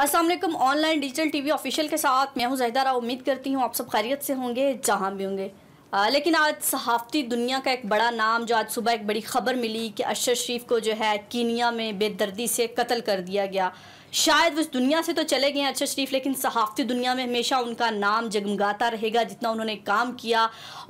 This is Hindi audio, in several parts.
Aslam online digital TV official के साथ मैं हूँ जहिदा रहा उम्मीद करती हूँ आप सब खैरियत से होंगे जहाँ भी होंगे आ, लेकिन आज सहाफ़ती दुनिया का एक बड़ा नाम जो आज सुबह एक बड़ी ख़बर मिली कि अशर शरीफ को जो है कीनिया में बेदर्दी से कत्ल कर दिया गया शायद वो इस दुनिया से तो चले गए अच्छा शरीफ लेकिन सहाफ़ती दुनिया में हमेशा उनका नाम जगमगाता रहेगा जितना उन्होंने काम किया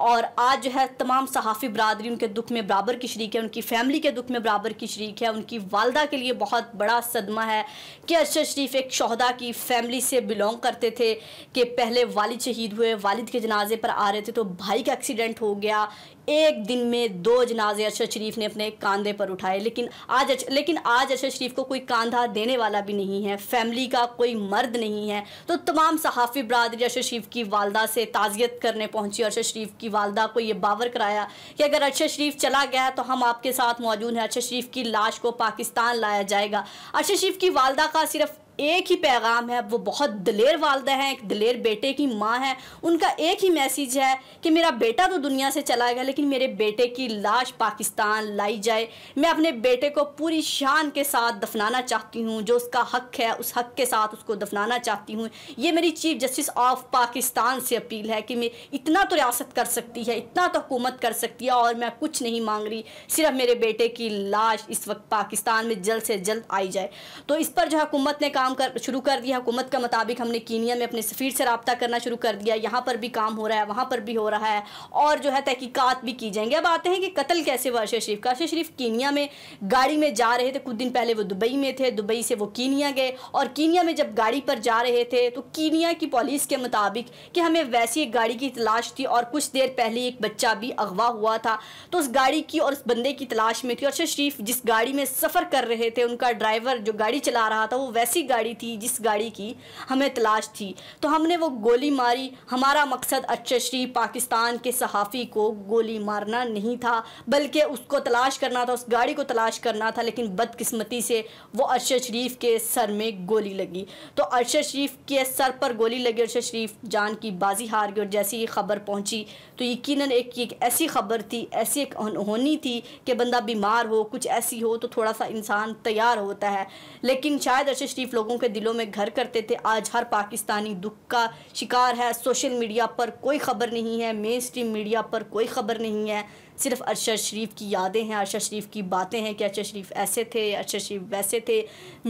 और आज जो है तमाम सहाफ़ी बरदरी उनके दुख में बराबर की शरीक है उनकी फैमिली के दुख में बराबर की शरीक है उनकी वालदा के लिए बहुत बड़ा सदमा है कि अरशद अच्छा शरीफ एक शहदा की फैमिली से बिलोंग करते थे कि पहले वालिद शहीद हुए वालिद के जनाजे पर आ रहे थे तो भाई का एक्सीडेंट हो गया एक दिन में दो जनाजे अरशद अच्छा शरीफ ने अपने कंधे पर उठाए लेकिन आज अच्छा- लेकिन आज अरशद शरीफ को कोई कंधा देने वाला भी नहीं नहीं है फैमिली का कोई मर्द नहीं है तो तमाम सहाफ़ी बरदरी अर्शद शरीफ की वालदा से ताज़ियत करने पहुंची अर्शद शरीफ की वालदा को ये बावर कराया कि अगर अर्शद शरीफ चला गया तो हम आपके साथ मौजूद हैं अर्शद शरीफ की लाश को पाकिस्तान लाया जाएगा अर्शद शरीफ की वालदा का सिर्फ एक ही पैगाम है वो बहुत दिलेर वालदा हैं एक दिलेर बेटे की माँ है उनका एक ही मैसेज है कि मेरा बेटा तो दुनिया से चला गया लेकिन मेरे बेटे की लाश पाकिस्तान लाई जाए मैं अपने बेटे को पूरी शान के साथ दफनाना चाहती हूँ जो उसका हक है उस हक के साथ उसको दफनाना चाहती हूँ ये मेरी चीफ जस्टिस ऑफ पाकिस्तान से अपील है कि मैं इतना तो रियासत कर सकती है इतना तो हुकूमत कर सकती है और मैं कुछ नहीं मांग रही सिर्फ मेरे बेटे की लाश इस वक्त पाकिस्तान में जल्द से जल्द आई जाए तो इस पर जो हुकूमत ने कहा काम कर शुरू कर दिया हुकूमत के मुताबिक हमने कीनिया में अपने सफ़ीर से रबता करना शुरू कर दिया यहाँ पर भी काम हो रहा है वहाँ पर भी हो रहा है और जो है तहकीकत भी की जाएंगे अब आते हैं कि कत्ल कैसे हुआ अर्शद शरीफ का अर्शद शरीफ कीनिया में गाड़ी में जा रहे थे कुछ दिन पहले वो दुबई में थे दुबई से वो कीनिया गए और कीनिया में जब गाड़ी पर जा रहे थे तो कीनिया की पॉलिस के मुताबिक कि हमें वैसी एक गाड़ी की तलाश थी और कुछ देर पहले एक बच्चा भी अगवा हुआ था तो उस गाड़ी की और उस बंदे की तलाश में थी अर्शद शरीफ जिस गाड़ी में सफ़र कर रहे थे उनका ड्राइवर जो गाड़ी चला रहा था वो वैसी गाड़ी गाड़ी थी जिस गाड़ी की हमें तलाश थी तो हमने वो गोली मारी हमारा मकसद अच्छश्री पाकिस्तान के सहाफ़ी को गोली मारना नहीं था बल्कि उसको तलाश करना था उस गाड़ी को तलाश करना था लेकिन बदकस्मती से वो अरशद शरीफ के सर में गोली लगी तो अरशद शरीफ के सर पर गोली लगी अरशद शरीफ जान की बाजी हार गई और जैसी ये खबर पहुंची तो यकीन एक, एक ऐसी खबर थी ऐसी एक होनी थी कि बंदा बीमार हो कुछ ऐसी हो तो थोड़ा सा इंसान तैयार होता है लेकिन शायद अरशद शरीफ लोगों लोगों के दिलों में घर करते थे आज हर पाकिस्तानी दुख का शिकार है सोशल मीडिया पर कोई ख़बर नहीं है मेन स्ट्रीम मीडिया पर कोई ख़बर नहीं है सिर्फ अरशद शरीफ की यादें हैं अरशद शरीफ की बातें हैं कि अरशद शरीफ ऐसे थे अरशद शरीफ वैसे थे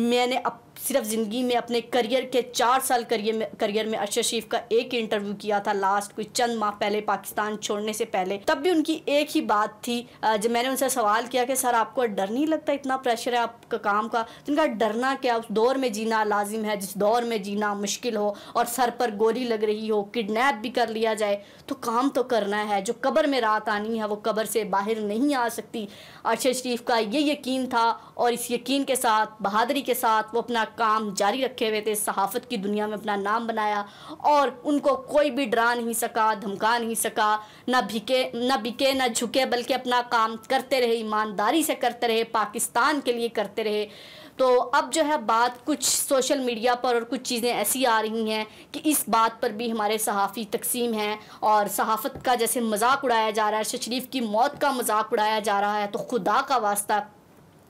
मैंने अप सिर्फ ज़िंदगी में अपने करियर के चार साल करियर में करियर में अरशद शरीफ का एक इंटरव्यू किया था लास्ट कुछ चंद माह पहले पाकिस्तान छोड़ने से पहले तब भी उनकी एक ही बात थी जब मैंने उनसे सवाल किया कि सर आपको डर नहीं लगता इतना प्रेशर है आपका काम का तो उनका डरना क्या उस दौर में जीना लाजिम है जिस दौर में जीना मुश्किल हो और सर पर गोली लग रही हो किडनेप भी कर लिया जाए तो काम तो करना है जो कबर में रात आनी है वो कबर से बाहर नहीं आ सकती अरशद शरीफ का ये यकीन था और इस यकीन के साथ बहादरी के साथ वो अपना काम जारी रखे हुए थे सहाफ़त की दुनिया में अपना नाम बनाया और उनको कोई भी डरा नहीं सका धमका नहीं सका ना भिके ना बिके ना झुके बल्कि अपना काम करते रहे ईमानदारी से करते रहे पाकिस्तान के लिए करते रहे तो अब जो है बात कुछ सोशल मीडिया पर और कुछ चीज़ें ऐसी आ रही हैं कि इस बात पर भी हमारे सहाफ़ी तकसीम हैं और सहाफ़त का जैसे मजाक उड़ाया जा रहा है शरीफ की मौत का मजाक उड़ाया जा रहा है तो खुदा का वास्ता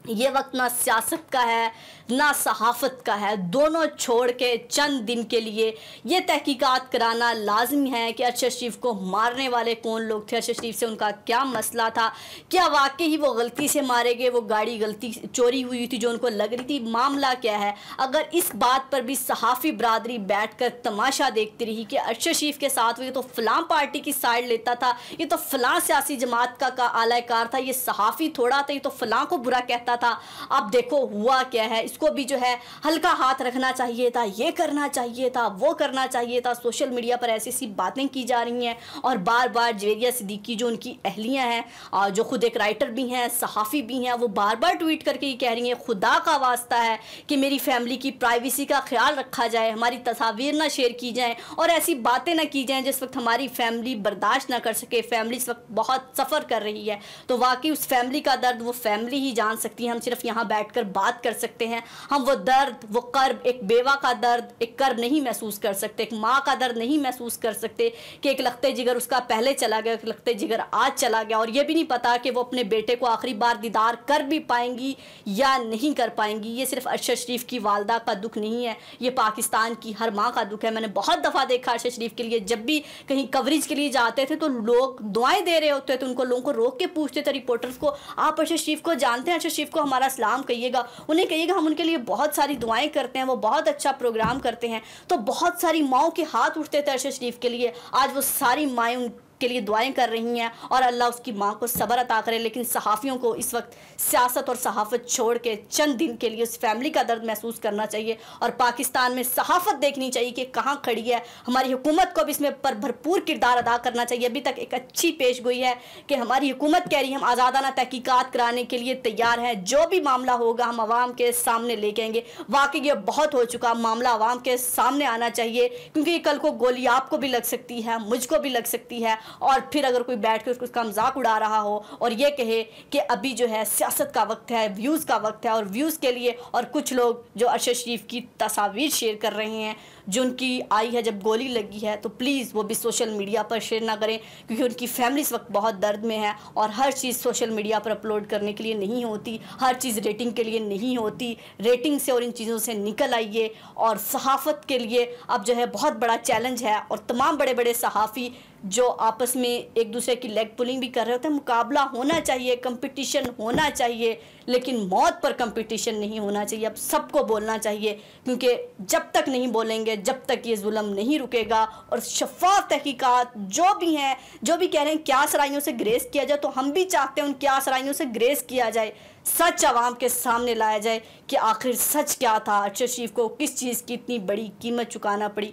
ये वक्त ना सियासत का है ना सहाफ़त का है दोनों छोड़ के चंद दिन के लिए ये तहकीकात कराना लाजमी है कि अरशद शरीफ को मारने वाले कौन लोग थे अरशद शरीफ से उनका क्या मसला था क्या वाकई ही वो गलती से मारे गए वो गाड़ी गलती चोरी हुई थी जो उनको लग रही थी मामला क्या है अगर इस बात पर भी सहाफ़ी बरदरी बैठ कर तमाशा देखती रही कि अरशद शरीफ के साथ वो ये तो फ़लाँ पार्टी की साइड लेता था ये तो फ़लाँ सियासी जमात का, का आलाकार था ये सहाफ़ी थोड़ा था ये तो फ़लाँ को बुरा कहता सकता था अब देखो हुआ क्या है इसको भी जो है हल्का हाथ रखना चाहिए था ये करना चाहिए था वो करना चाहिए था सोशल मीडिया पर ऐसी ऐसी बातें की जा रही हैं और बार बार जवेरिया सिद्दीकी जो उनकी अहलियाँ हैं जो खुद एक राइटर भी हैं सहाफ़ी भी हैं वो बार बार ट्वीट करके ये कह रही हैं खुदा का वास्ता है कि मेरी फैमिली की प्राइवेसी का ख्याल रखा जाए हमारी तस्वीर ना शेयर की जाएँ और ऐसी बातें ना की जाएँ जिस वक्त हमारी फैमिली बर्दाश्त ना कर सके फैमिली इस वक्त बहुत सफ़र कर रही है तो वाकई उस फैमिली का दर्द वो फैमिली ही जान सकती सकती हैं हम सिर्फ यहाँ बैठकर बात कर सकते हैं हम वो दर्द वो कर्ब एक बेवा का दर्द एक कर्ब नहीं महसूस कर सकते एक माँ का दर्द नहीं महसूस कर सकते कि एक लगते जिगर उसका पहले चला गया एक लगते जिगर आज चला गया और ये भी नहीं पता कि वो अपने बेटे को आखिरी बार दीदार कर भी पाएंगी या नहीं कर पाएंगी ये सिर्फ अरशद शरीफ की वालदा का दुख नहीं है ये पाकिस्तान की हर माँ का दुख है मैंने बहुत दफ़ा देखा अरशद शरीफ के लिए जब भी कहीं कवरेज के लिए जाते थे तो लोग दुआएं दे रहे होते थे उनको लोगों को रोक के पूछते थे रिपोर्टर्स को आप अरशद शरीफ को जानते हैं अरशद शरीफ शरीफ को हमारा सलाम कहिएगा उन्हें कहिएगा हम उनके लिए बहुत सारी दुआएं करते हैं वो बहुत अच्छा प्रोग्राम करते हैं तो बहुत सारी माओ के हाथ उठते थे अरशद शरीफ के लिए आज वो सारी माएँ के लिए दुआएं कर रही हैं और अल्लाह उसकी माँ को सबर अता करे लेकिन सहाफ़ियों को इस वक्त सियासत और सहाफ़त छोड़ के चंद दिन के लिए उस फैमिली का दर्द महसूस करना चाहिए और पाकिस्तान में सहाफ़त देखनी चाहिए कि कहाँ खड़ी है हमारी हुकूमत को भी इसमें पर भरपूर किरदार अदा करना चाहिए अभी तक एक अच्छी पेश गोई है कि हमारी हुकूमत कह रही है हम आज़ादाना तहकीक़ात कराने के लिए तैयार हैं जो भी मामला होगा हम आवाम के सामने लेके आएंगे वाकई ये बहुत हो चुका मामला आवाम के सामने आना चाहिए क्योंकि कल को गोली आपको भी लग सकती है मुझको भी लग सकती है और फिर अगर कोई बैठ के उसको उसका मजाक उड़ा रहा हो और ये कहे कि अभी जो है सियासत का वक्त है व्यूज़ का वक्त है और व्यूज़ के लिए और कुछ लोग जो अरशद शरीफ की तस्वीर शेयर कर रहे हैं जो उनकी आई है जब गोली लगी है तो प्लीज़ वो भी सोशल मीडिया पर शेयर ना करें क्योंकि उनकी फैमिली इस वक्त बहुत दर्द में है और हर चीज़ सोशल मीडिया पर अपलोड करने के लिए नहीं होती हर चीज़ रेटिंग के लिए नहीं होती रेटिंग से और इन चीज़ों से निकल आइए और सहाफ़त के लिए अब जो है बहुत बड़ा चैलेंज है और तमाम बड़े बड़े सहाफ़ी जो आपस में एक दूसरे की लेग पुलिंग भी कर रहे होते हैं मुकाबला होना चाहिए कंपटीशन होना चाहिए लेकिन मौत पर कंपटीशन नहीं होना चाहिए अब सबको बोलना चाहिए क्योंकि जब तक नहीं बोलेंगे जब तक ये जुलम नहीं रुकेगा और शफाफ तहकीक़ात जो भी हैं जो भी कह रहे हैं क्या सराइयों से ग्रेस किया जाए तो हम भी चाहते हैं उन क्या सराइयों से ग्रेस किया जाए सच आवाम के सामने लाया जाए कि आखिर सच क्या था अर्शद शरीफ को किस चीज़ की इतनी बड़ी कीमत चुकाना पड़ी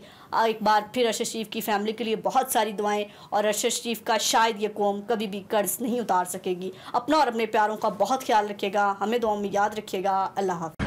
एक बार फिर अर्शद शरीफ की फैमिली के लिए बहुत सारी दुआएं और अर्शद शरीफ का शायद ये कौम कभी भी कर्ज नहीं उतार सकेगी अपना और अपने प्यारों का बहुत ख्याल रखेगा हमें दुआ में याद रखेगा अल्लाह हाफ